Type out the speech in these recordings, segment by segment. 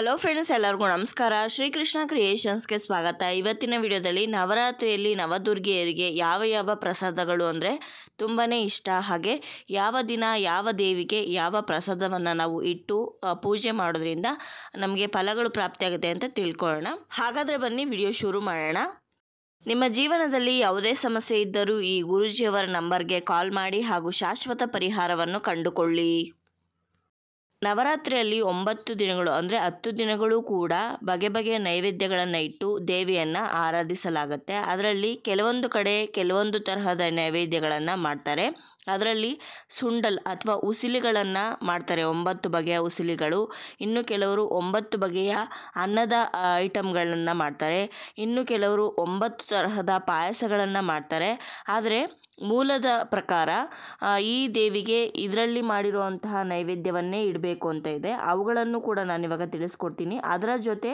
hello friends ಎಲ್ಲರಿಗೂ ನಮಸ್ಕಾರ ಶ್ರೀಕೃಷ್ಣ ಕ್ರಿಯೇಷನ್ಸ್ಗೆ ಸ್ವಾಗತ ಇವತ್ತಿನ ವಿಡಿಯೋದಲ್ಲಿ ನವರಾತ್ರಿಯಲ್ಲಿ ನವದುರ್ಗಿಯರಿಗೆ ಯಾವ ಯಾವ ಪ್ರಸಾದಗಳು ಅಂದರೆ ತುಂಬಾ ಇಷ್ಟ ಹಾಗೆ ಯಾವ ದಿನ ಯಾವ ದೇವಿಗೆ ಯಾವ ಪ್ರಸಾದವನ್ನು ನಾವು ಇಟ್ಟು ಪೂಜೆ ಮಾಡೋದ್ರಿಂದ ನಮಗೆ ಫಲಗಳು ಪ್ರಾಪ್ತಿಯಾಗುತ್ತೆ ಅಂತ ತಿಳ್ಕೊಳ್ಳೋಣ ಹಾಗಾದರೆ ಬನ್ನಿ ವಿಡಿಯೋ ಶುರು ಮಾಡೋಣ ನಿಮ್ಮ ಜೀವನದಲ್ಲಿ ಯಾವುದೇ ಸಮಸ್ಯೆ ಇದ್ದರೂ ಈ ಗುರುಜಿಯವರ ನಂಬರ್ಗೆ ಕಾಲ್ ಮಾಡಿ ಹಾಗೂ ಶಾಶ್ವತ ಪರಿಹಾರವನ್ನು ಕಂಡುಕೊಳ್ಳಿ ನವರಾತ್ರಿಯಲ್ಲಿ ಒಂಬತ್ತು ದಿನಗಳು ಅಂದರೆ ಹತ್ತು ದಿನಗಳು ಕೂಡ ಬಗೆ ಬಗೆಯ ನೈವೇದ್ಯಗಳನ್ನು ಇಟ್ಟು ದೇವಿಯನ್ನು ಆರಾಧಿಸಲಾಗುತ್ತೆ ಅದರಲ್ಲಿ ಕೆಲವೊಂದು ಕಡೆ ಕೆಲವೊಂದು ತರಹದ ನೈವೇದ್ಯಗಳನ್ನು ಮಾಡ್ತಾರೆ ಅದರಲ್ಲಿ ಸುಂಡಲ್ ಅಥವಾ ಉಸಿಲಿಗಳನ್ನು ಮಾಡ್ತಾರೆ ಒಂಬತ್ತು ಬಗೆಯ ಉಸಿಲಿಗಳು ಇನ್ನು ಕೆಲವರು ಒಂಬತ್ತು ಬಗೆಯ ಅನ್ನದ ಐಟಮ್ಗಳನ್ನು ಮಾಡ್ತಾರೆ ಇನ್ನು ಕೆಲವರು ಒಂಬತ್ತು ತರಹದ ಪಾಯಸಗಳನ್ನು ಮಾಡ್ತಾರೆ ಆದರೆ ಮೂಲದ ಪ್ರಕಾರ ಈ ದೇವಿಗೆ ಇದರಲ್ಲಿ ಮಾಡಿರುವಂತಹ ನೈವೇದ್ಯವನ್ನೇ ಇಡಬೇಕು ಅಂತ ಇದೆ ಅವುಗಳನ್ನು ಕೂಡ ನಾನು ಇವಾಗ ತಿಳಿಸ್ಕೊಡ್ತೀನಿ ಅದರ ಜೊತೆ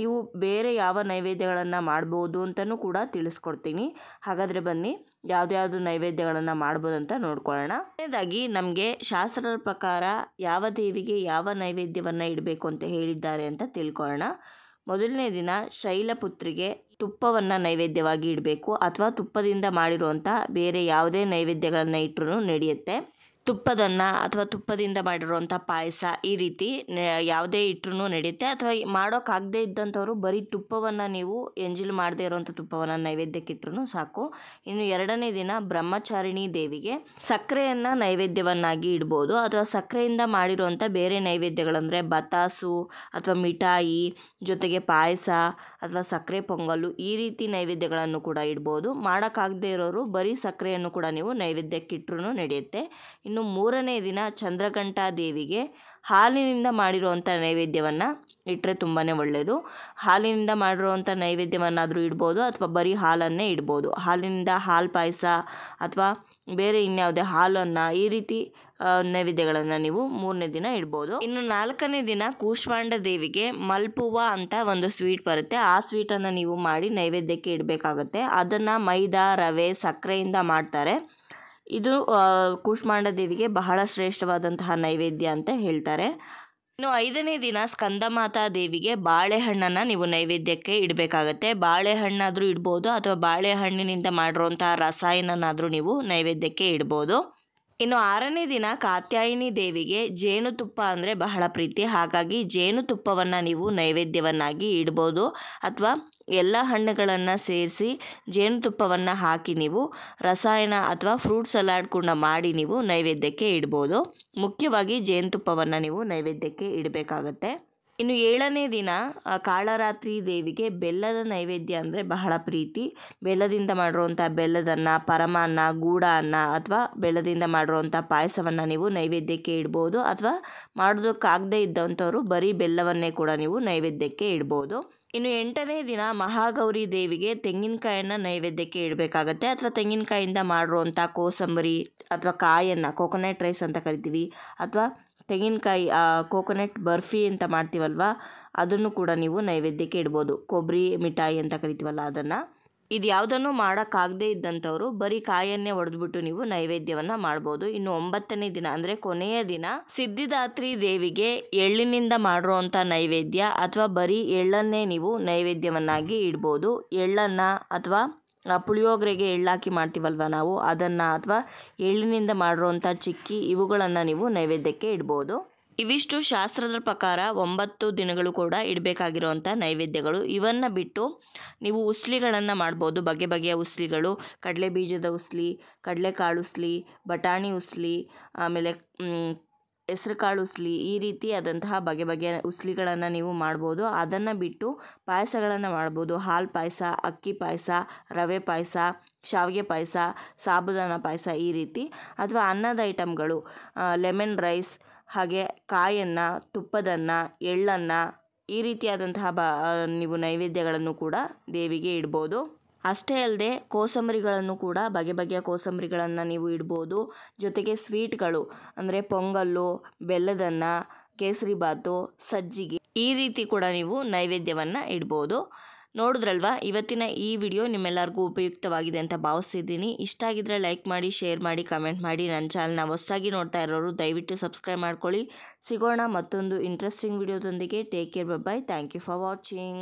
ನೀವು ಬೇರೆ ಯಾವ ನೈವೇದ್ಯಗಳನ್ನು ಮಾಡ್ಬೋದು ಅಂತಲೂ ಕೂಡ ತಿಳಿಸ್ಕೊಡ್ತೀನಿ ಹಾಗಾದರೆ ಬನ್ನಿ ಯಾವ್ದ್ಯಾವ್ದು ನೈವೇದ್ಯಗಳನ್ನು ಮಾಡ್ಬೋದು ಅಂತ ನೋಡ್ಕೊಳ್ಳೋಣ ಕೊನೆಯದಾಗಿ ನಮಗೆ ಶಾಸ್ತ್ರದ ಪ್ರಕಾರ ಯಾವ ದೇವಿಗೆ ಯಾವ ನೈವೇದ್ಯವನ್ನು ಇಡಬೇಕು ಅಂತ ಹೇಳಿದ್ದಾರೆ ಅಂತ ತಿಳ್ಕೊಳ್ಳೋಣ ಮೊದಲನೇ ದಿನ ಶೈಲಪುತ್ರಿಗೆ ತುಪ್ಪವನ್ನು ನೈವೇದ್ಯವಾಗಿ ಇಡಬೇಕು ಅಥವಾ ತುಪ್ಪದಿಂದ ಮಾಡಿರುವಂಥ ಬೇರೆ ಯಾವುದೇ ನೈವೇದ್ಯಗಳನ್ನು ಇಟ್ಟರೂ ನಡೆಯುತ್ತೆ ತುಪ್ಪದನ್ನ ಅಥವಾ ತುಪ್ಪದಿಂದ ಮಾಡಿರುವಂಥ ಪಾಯಸ ಈ ರೀತಿ ಯಾವುದೇ ಇಟ್ಟರೂ ನಡೆಯುತ್ತೆ ಅಥವಾ ಮಾಡೋಕ್ಕಾಗದೇ ಇದ್ದಂಥವ್ರು ಬರೀ ತುಪ್ಪವನ್ನು ನೀವು ಎಂಜಿಲ್ ಮಾಡದೇ ಇರುವಂಥ ತುಪ್ಪವನ್ನು ನೈವೇದ್ಯಕ್ಕೆ ಇಟ್ಟರೂ ಸಾಕು ಇನ್ನು ಎರಡನೇ ದಿನ ಬ್ರಹ್ಮಚಾರಿಣಿ ದೇವಿಗೆ ಸಕ್ಕರೆಯನ್ನು ನೈವೇದ್ಯವನ್ನಾಗಿ ಇಡ್ಬೋದು ಅಥವಾ ಸಕ್ಕರೆಯಿಂದ ಮಾಡಿರುವಂಥ ಬೇರೆ ನೈವೇದ್ಯಗಳಂದರೆ ಬತಾಸು ಅಥವಾ ಮಿಠಾಯಿ ಜೊತೆಗೆ ಪಾಯಸ ಅಥವಾ ಸಕ್ಕರೆ ಪೊಂಗಲು ಈ ರೀತಿ ನೈವೇದ್ಯಗಳನ್ನು ಕೂಡ ಇಡ್ಬೋದು ಮಾಡೋಕ್ಕಾಗದೇ ಇರೋರು ಬರೀ ಸಕ್ಕರೆಯನ್ನು ಕೂಡ ನೀವು ನೈವೇದ್ಯಕ್ಕೆ ಇಟ್ಟರೂ ನಡೆಯುತ್ತೆ ಇನ್ನು ಮೂರನೇ ದಿನ ಚಂದ್ರಕಂಠ ದೇವಿಗೆ ಹಾಲಿನಿಂದ ಮಾಡಿರುವಂಥ ನೈವೇದ್ಯವನ್ನು ಇಟ್ಟರೆ ತುಂಬಾ ಒಳ್ಳೆಯದು ಹಾಲಿನಿಂದ ಮಾಡಿರುವಂಥ ನೈವೇದ್ಯವನ್ನಾದರೂ ಇಡ್ಬೋದು ಅಥವಾ ಬರೀ ಹಾಲನ್ನೇ ಇಡ್ಬೋದು ಹಾಲಿನಿಂದ ಹಾಲು ಪಾಯಸ ಅಥವಾ ಬೇರೆ ಇನ್ಯಾವುದೇ ಹಾಲನ್ನು ಈ ರೀತಿ ನೈವೇದ್ಯಗಳನ್ನು ನೀವು ಮೂರನೇ ದಿನ ಇಡ್ಬೋದು ಇನ್ನು ನಾಲ್ಕನೇ ದಿನ ಕೂಷ್ಮಾಂಡ ದೇವಿಗೆ ಮಲ್ಪುವ ಅಂತ ಒಂದು ಸ್ವೀಟ್ ಬರುತ್ತೆ ಆ ಸ್ವೀಟನ್ನು ನೀವು ಮಾಡಿ ನೈವೇದ್ಯಕ್ಕೆ ಇಡಬೇಕಾಗುತ್ತೆ ಅದನ್ನು ಮೈದಾ ರವೆ ಸಕ್ಕರೆಯಿಂದ ಮಾಡ್ತಾರೆ ಇದು ಕೂಷ್ಮಾಂಡ ದೇವಿಗೆ ಬಹಳ ಶ್ರೇಷ್ಠವಾದಂತಹ ನೈವೇದ್ಯ ಅಂತ ಹೇಳ್ತಾರೆ ಇನ್ನು ಐದನೇ ದಿನ ಸ್ಕಂದಮಾತಾ ದೇವಿಗೆ ಬಾಳೆಹಣ್ಣನ್ನು ನೀವು ನೈವೇದ್ಯಕ್ಕೆ ಇಡಬೇಕಾಗತ್ತೆ ಬಾಳೆಹಣ್ಣಾದರೂ ಇಡ್ಬೋದು ಅಥವಾ ಬಾಳೆಹಣ್ಣಿನಿಂದ ಮಾಡಿರುವಂಥ ರಸಾಯನನಾದರೂ ನೀವು ನೈವೇದ್ಯಕ್ಕೆ ಇಡ್ಬೋದು ಇನ್ನು ಆರನೇ ದಿನ ಕಾತ್ಯಾಯಿನಿ ದೇವಿಗೆ ಜೇನುತುಪ್ಪ ಅಂದರೆ ಬಹಳ ಪ್ರೀತಿ ಹಾಗಾಗಿ ಜೇನುತುಪ್ಪವನ್ನು ನೀವು ನೈವೇದ್ಯವನ್ನಾಗಿ ಇಡ್ಬೋದು ಅಥವಾ ಎಲ್ಲ ಹಣ್ಣುಗಳನ್ನು ಸೇರಿಸಿ ಜೇನುತುಪ್ಪವನ್ನು ಹಾಕಿ ನೀವು ರಸಾಯನ ಅಥವಾ ಫ್ರೂಟ್ ಸಲಾಡ್ ಕೂಡ ಮಾಡಿ ನೀವು ನೈವೇದ್ಯಕ್ಕೆ ಇಡ್ಬೋದು ಮುಖ್ಯವಾಗಿ ಜೇನುತುಪ್ಪವನ್ನು ನೀವು ನೈವೇದ್ಯಕ್ಕೆ ಇಡಬೇಕಾಗತ್ತೆ ಇನ್ನು ಏಳನೇ ದಿನ ಕಾಳರಾತ್ರಿ ದೇವಿಗೆ ಬೆಲ್ಲದ ನೈವೇದ್ಯ ಅಂದರೆ ಬಹಳ ಪ್ರೀತಿ ಬೆಲ್ಲದಿಂದ ಮಾಡಿರುವಂಥ ಬೆಲ್ಲದನ್ನ ಪರಮಾನ್ನ ಅನ್ನ ಅಥವಾ ಬೆಲ್ಲದಿಂದ ಮಾಡಿರುವಂಥ ಪಾಯಸವನ್ನು ನೀವು ನೈವೇದ್ಯಕ್ಕೆ ಇಡ್ಬೋದು ಅಥವಾ ಮಾಡೋದಕ್ಕಾಗದೇ ಇದ್ದಂಥವ್ರು ಬರೀ ಬೆಲ್ಲವನ್ನೇ ಕೂಡ ನೀವು ನೈವೇದ್ಯಕ್ಕೆ ಇಡ್ಬೋದು ಇನ್ನು ಎಂಟನೇ ದಿನ ಮಹಾಗೌರಿ ದೇವಿಗೆ ತೆಂಗಿನಕಾಯನ್ನು ನೈವೇದ್ಯಕ್ಕೆ ಇಡಬೇಕಾಗತ್ತೆ ಅಥವಾ ತೆಂಗಿನಕಾಯಿಂದ ಮಾಡಿರುವಂಥ ಕೋಸಂಬರಿ ಅಥವಾ ಕಾಯನ್ನು ಕೋಕೋನಟ್ ರೈಸ್ ಅಂತ ಕರಿತೀವಿ ಅಥವಾ ತೆಂಗಿನಕಾಯಿ ಕೋಕೋನೆಟ್ ಬರ್ಫಿ ಅಂತ ಮಾಡ್ತೀವಲ್ವ ಅದನ್ನು ಕೂಡ ನೀವು ನೈವೇದ್ಯಕ್ಕೆ ಇಡ್ಬೋದು ಕೊಬ್ಬರಿ ಮಿಠಾಯಿ ಅಂತ ಕರಿತೀವಲ್ಲ ಅದನ್ನು ಇದು ಯಾವುದನ್ನು ಮಾಡೋಕ್ಕಾಗದೇ ಇದ್ದಂಥವ್ರು ಬರೀ ಕಾಯನ್ನೇ ಒಡೆದ್ಬಿಟ್ಟು ನೀವು ನೈವೇದ್ಯವನ್ನು ಮಾಡ್ಬೋದು ಇನ್ನು ಒಂಬತ್ತನೇ ದಿನ ಅಂದರೆ ಕೊನೆಯ ದಿನ ಸಿದ್ಧಿದಾತ್ರಿ ದೇವಿಗೆ ಎಳ್ಳಿನಿಂದ ಮಾಡಿರೋವಂಥ ನೈವೇದ್ಯ ಅಥವಾ ಬರೀ ಎಳ್ಳನ್ನೇ ನೀವು ನೈವೇದ್ಯವನ್ನಾಗಿ ಇಡ್ಬೋದು ಎಳ್ಳನ್ನು ಅಥವಾ ಪುಳಿಯೋಗರೆಗೆ ಎಳ್ಳಾಕಿ ಮಾಡ್ತೀವಲ್ವ ನಾವು ಅದನ್ನು ಅಥವಾ ಎಳ್ಳಿನಿಂದ ಮಾಡಿರುವಂಥ ಚಿಕ್ಕಿ ಇವುಗಳನ್ನು ನೀವು ನೈವೇದ್ಯಕ್ಕೆ ಇಡ್ಬೋದು ಇವಿಷ್ಟು ಶಾಸ್ತ್ರದ ಪ್ರಕಾರ ಒಂಬತ್ತು ದಿನಗಳು ಕೂಡ ಇಡಬೇಕಾಗಿರುವಂಥ ನೈವೇದ್ಯಗಳು ಇವನ್ನು ಬಿಟ್ಟು ನೀವು ಉಸ್ಲಿಗಳನ್ನು ಮಾಡ್ಬೋದು ಬಗೆ ಬಗೆಯ ಉಸ್ಲಿಗಳು ಕಡಲೆ ಬೀಜದ ಉಸ್ಲಿ ಕಡಲೆಕಾಳು ಉಸ್ಲಿ ಬಟಾಣಿ ಉಸ್ಲಿ ಆಮೇಲೆ ಹೆಸ್ರುಕಾಳು ಉಸ್ಲಿ ಈ ರೀತಿ ಆದಂತಹ ಬಗೆ ಬಗೆಯ ಉಸ್ಲಿಗಳನ್ನು ನೀವು ಮಾಡ್ಬೋದು ಅದನ್ನು ಬಿಟ್ಟು ಪಾಯಸಗಳನ್ನು ಮಾಡ್ಬೋದು ಹಾಲು ಪಾಯಸ ಅಕ್ಕಿ ಪಾಯಸ ರವೆ ಪಾಯಸ ಶಾವಿಗೆ ಪಾಯಸ ಸಾಬುದಾನ ಪಾಯಸ ಈ ರೀತಿ ಅಥವಾ ಅನ್ನದ ಐಟಮ್ಗಳು ಲೆಮನ್ ರೈಸ್ ಹಾಗೆ ಕಾಯನ್ನು ತುಪ್ಪದನ್ನು ಎಳ್ಳನ್ನು ಈ ರೀತಿಯಾದಂತಹ ಬ ನೀವು ನೈವೇದ್ಯಗಳನ್ನು ಕೂಡ ದೇವಿಗೆ ಇಡ್ಬೋದು ಅಷ್ಟೇ ಅಲ್ಲದೆ ಕೋಸಂಬರಿಗಳನ್ನು ಕೂಡ ಬಗೆ ಬಗೆಯ ಕೋಸಂಬರಿಗಳನ್ನು ನೀವು ಇಡ್ಬೋದು ಜೊತೆಗೆ ಸ್ವೀಟ್ಗಳು ಅಂದರೆ ಪೊಂಗಲ್ಲು ಬೆಲ್ಲದನ್ನ ಕೇಸರಿಬಾತು ಸಜ್ಜಿಗೆ ಈ ರೀತಿ ಕೂಡ ನೀವು ನೈವೇದ್ಯವನ್ನು ಇಡ್ಬೋದು ನೋಡಿದ್ರಲ್ವಾ ಇವತ್ತಿನ ಈ ವಿಡಿಯೋ ನಿಮ್ಮೆಲ್ಲರಿಗೂ ಉಪಯುಕ್ತವಾಗಿದೆ ಅಂತ ಭಾವಿಸಿದ್ದೀನಿ ಇಷ್ಟ ಆಗಿದ್ರೆ ಲೈಕ್ ಮಾಡಿ ಶೇರ್ ಮಾಡಿ ಕಮೆಂಟ್ ಮಾಡಿ ನನ್ನ ಚಾನಲ್ನ ಹೊಸದಾಗಿ ನೋಡ್ತಾ ಇರೋರು ದಯವಿಟ್ಟು ಸಬ್ಸ್ಕ್ರೈಬ್ ಮಾಡ್ಕೊಳ್ಳಿ ಸಿಗೋಣ ಮತ್ತೊಂದು ಇಂಟ್ರೆಸ್ಟಿಂಗ್ ವಿಡಿಯೋದೊಂದಿಗೆ take care bye thank you for watching